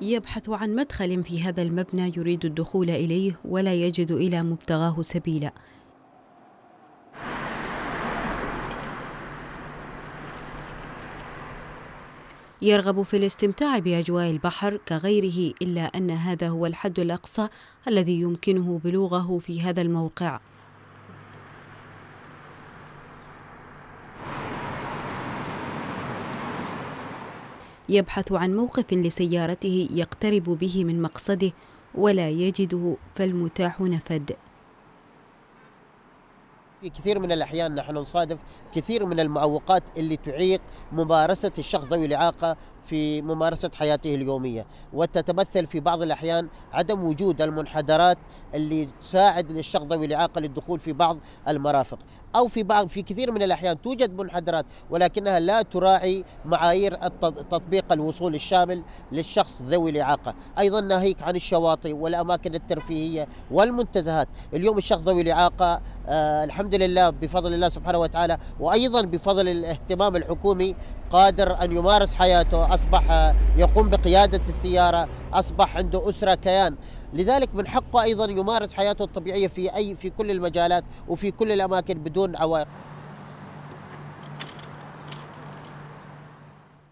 يبحث عن مدخل في هذا المبنى يريد الدخول إليه ولا يجد إلى مبتغاه سبيلا يرغب في الاستمتاع بأجواء البحر كغيره إلا أن هذا هو الحد الأقصى الذي يمكنه بلوغه في هذا الموقع يبحث عن موقف لسيارته يقترب به من مقصده ولا يجده فالمتاح نفد في كثير من الأحيان نحن نصادف كثير من المعوقات اللي تعيق ممارسة الشخص ذوي الإعاقة في ممارسة حياته اليومية وتتمثل في بعض الأحيان عدم وجود المنحدرات اللي تساعد للشخص ذوي الإعاقة للدخول في بعض المرافق أو في بعض في كثير من الأحيان توجد منحدرات ولكنها لا تراعي معايير تطبيق الوصول الشامل للشخص ذوي الإعاقة أيضا ناهيك عن الشواطئ والأماكن الترفيهية والمنتزهات اليوم الشخص ذوي الإعاقة آه الحمد لله بفضل الله سبحانه وتعالى وأيضا بفضل الاهتمام الحكومي قادر أن يمارس حياته أصبح يقوم بقيادة السيارة أصبح عنده أسرة كيان لذلك من حقه أيضا يمارس حياته الطبيعية في أي في كل المجالات وفي كل الأماكن بدون عوائق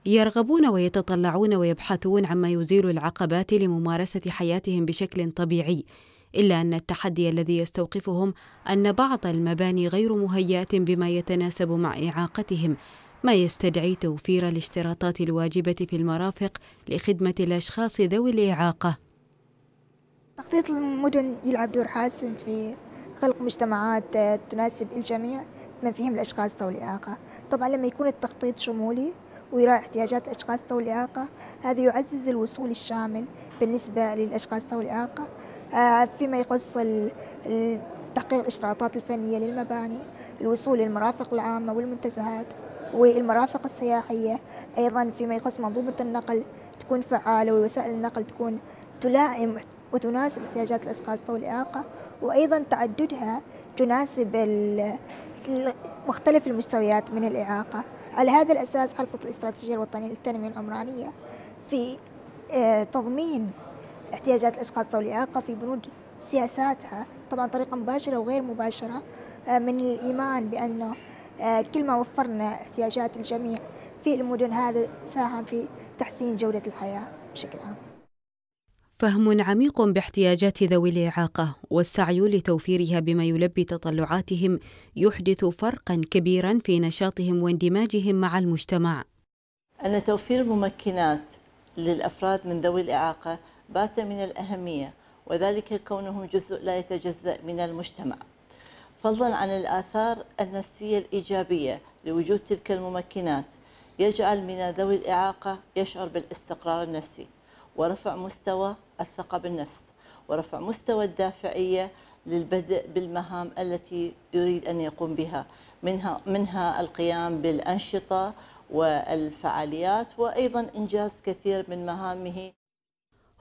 يرغبون ويتطلعون ويبحثون عما يزيل العقبات لممارسة حياتهم بشكل طبيعي إلا أن التحدي الذي يستوقفهم أن بعض المباني غير مهيئة بما يتناسب مع إعاقتهم ما يستدعي توفير الاشتراطات الواجبة في المرافق لخدمة الأشخاص ذوي الإعاقة تخطيط المدن يلعب دور حاسم في خلق مجتمعات تناسب الجميع بما فيهم الأشخاص ذوي الإعاقة طبعا لما يكون التخطيط شمولي ويراعي احتياجات الأشخاص ذوي الإعاقة هذا يعزز الوصول الشامل بالنسبة للأشخاص ذوي الإعاقة آه، فيما يخص تحقيق الاشتراطات الفنية للمباني الوصول للمرافق العامة والمنتزهات والمرافق السياحية أيضا فيما يخص منظومة النقل تكون فعالة ووسائل النقل تكون تلائم وتناسب احتياجات الأشخاص ذوي الإعاقة وأيضا تعددها تناسب مختلف المستويات من الإعاقة على هذا الأساس حرصت الاستراتيجية الوطنية للتنمية العمرانية في آه، تضمين احتياجات الأشخاص ذوي الإعاقة في بنود سياساتها طبعا طريقة مباشرة وغير مباشرة آه، من الإيمان بأنه آه، كل ما وفرنا احتياجات الجميع في المدن هذا ساهم في تحسين جودة الحياة بشكل عام فهم عميق باحتياجات ذوي الإعاقة والسعي لتوفيرها بما يلبي تطلعاتهم يحدث فرقا كبيرا في نشاطهم واندماجهم مع المجتمع أن توفير الممكنات للأفراد من ذوي الإعاقة بات من الأهمية وذلك كونهم جزء لا يتجزأ من المجتمع فضلا عن الآثار النفسية الإيجابية لوجود تلك الممكنات يجعل من ذوي الإعاقة يشعر بالاستقرار النفسي ورفع مستوى الثقة بالنفس ورفع مستوى الدافعية للبدء بالمهام التي يريد أن يقوم بها منها, منها القيام بالأنشطة والفعاليات وأيضا إنجاز كثير من مهامه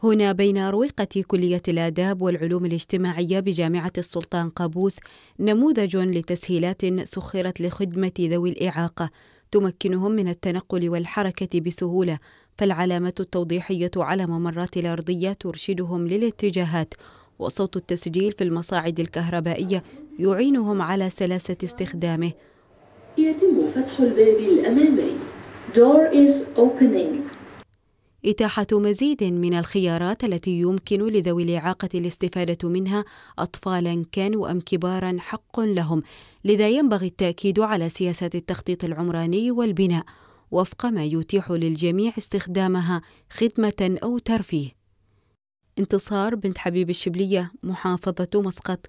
هنا بين أروقة كلية الآداب والعلوم الاجتماعية بجامعة السلطان قابوس نموذج لتسهيلات سخرت لخدمة ذوي الإعاقة تمكنهم من التنقل والحركة بسهولة فالعلامة التوضيحية على ممرات الأرضية ترشدهم للاتجاهات وصوت التسجيل في المصاعد الكهربائية يعينهم على سلاسة استخدامه يتم فتح الباب الأمامي Door is opening إتاحة مزيد من الخيارات التي يمكن لذوي الإعاقة الاستفادة منها أطفالا كانوا أم كبارا حق لهم لذا ينبغي التأكيد على سياسة التخطيط العمراني والبناء وفق ما يتيح للجميع استخدامها خدمة أو ترفيه انتصار بنت حبيب الشبلية محافظة مسقط